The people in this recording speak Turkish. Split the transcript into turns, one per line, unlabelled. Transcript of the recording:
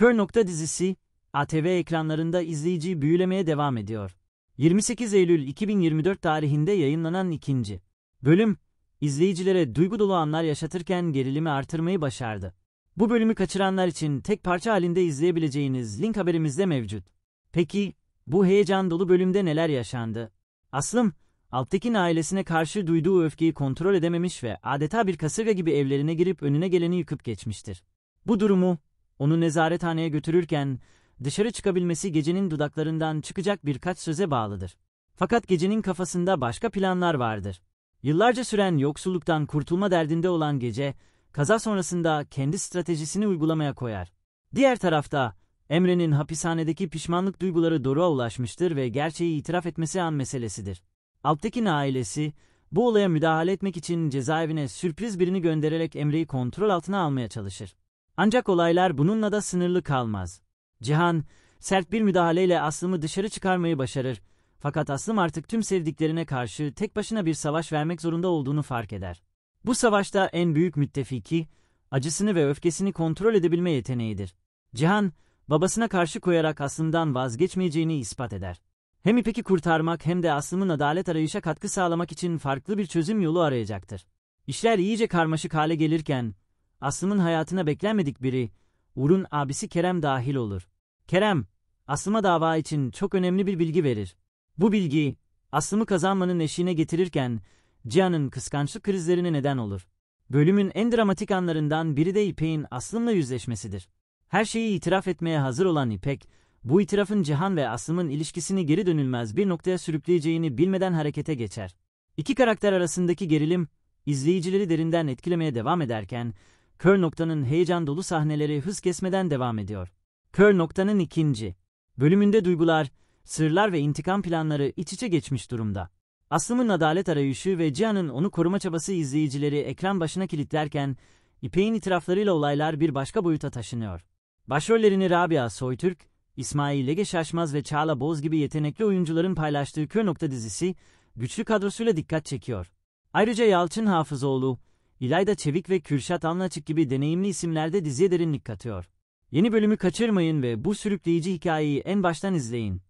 Kör Nokta dizisi ATV ekranlarında izleyiciyi büyülemeye devam ediyor. 28 Eylül 2024 tarihinde yayınlanan ikinci bölüm izleyicilere duygu dolu anlar yaşatırken gerilimi artırmayı başardı. Bu bölümü kaçıranlar için tek parça halinde izleyebileceğiniz link haberimizde mevcut. Peki bu heyecan dolu bölümde neler yaşandı? Aslım, Alptekin ailesine karşı duyduğu öfkeyi kontrol edememiş ve adeta bir kasırga gibi evlerine girip önüne geleni yıkıp geçmiştir. Bu durumu onu nezarethaneye götürürken dışarı çıkabilmesi gecenin dudaklarından çıkacak birkaç söze bağlıdır. Fakat gecenin kafasında başka planlar vardır. Yıllarca süren yoksulluktan kurtulma derdinde olan gece, kaza sonrasında kendi stratejisini uygulamaya koyar. Diğer tarafta Emre'nin hapishanedeki pişmanlık duyguları Doruk'a ulaşmıştır ve gerçeği itiraf etmesi an meselesidir. Alptekin ailesi bu olaya müdahale etmek için cezaevine sürpriz birini göndererek Emre'yi kontrol altına almaya çalışır. Ancak olaylar bununla da sınırlı kalmaz. Cihan, sert bir müdahaleyle Aslım'ı dışarı çıkarmayı başarır. Fakat Aslım artık tüm sevdiklerine karşı tek başına bir savaş vermek zorunda olduğunu fark eder. Bu savaşta en büyük müttefiki, acısını ve öfkesini kontrol edebilme yeteneğidir. Cihan, babasına karşı koyarak Aslım'dan vazgeçmeyeceğini ispat eder. Hem İpek'i kurtarmak hem de Aslım'ın adalet arayışa katkı sağlamak için farklı bir çözüm yolu arayacaktır. İşler iyice karmaşık hale gelirken, Aslım'ın hayatına beklenmedik biri, Uğur'un abisi Kerem dahil olur. Kerem, Aslım'a dava için çok önemli bir bilgi verir. Bu bilgi, Aslım'ı kazanmanın eşiğine getirirken Cihan'ın kıskançlık krizlerine neden olur. Bölümün en dramatik anlarından biri de İpek'in Aslım'la yüzleşmesidir. Her şeyi itiraf etmeye hazır olan İpek, bu itirafın Cihan ve Aslım'ın ilişkisini geri dönülmez bir noktaya sürükleyeceğini bilmeden harekete geçer. İki karakter arasındaki gerilim, izleyicileri derinden etkilemeye devam ederken, Kör Nokta'nın heyecan dolu sahneleri hız kesmeden devam ediyor. Kör Nokta'nın ikinci bölümünde duygular, sırlar ve intikam planları iç içe geçmiş durumda. Aslım'ın adalet arayışı ve Cihan'ın onu koruma çabası izleyicileri ekran başına kilitlerken, İpek'in itiraflarıyla olaylar bir başka boyuta taşınıyor. Başrollerini Rabia Soytürk, İsmail Ege Şaşmaz ve Çağla Boz gibi yetenekli oyuncuların paylaştığı Kör Nokta dizisi, güçlü kadrosuyla dikkat çekiyor. Ayrıca Yalçın Hafızoğlu, İlayda Çevik ve Kürşat Anlaçık gibi deneyimli isimlerde de diziye derinlik katıyor. Yeni bölümü kaçırmayın ve bu sürükleyici hikayeyi en baştan izleyin.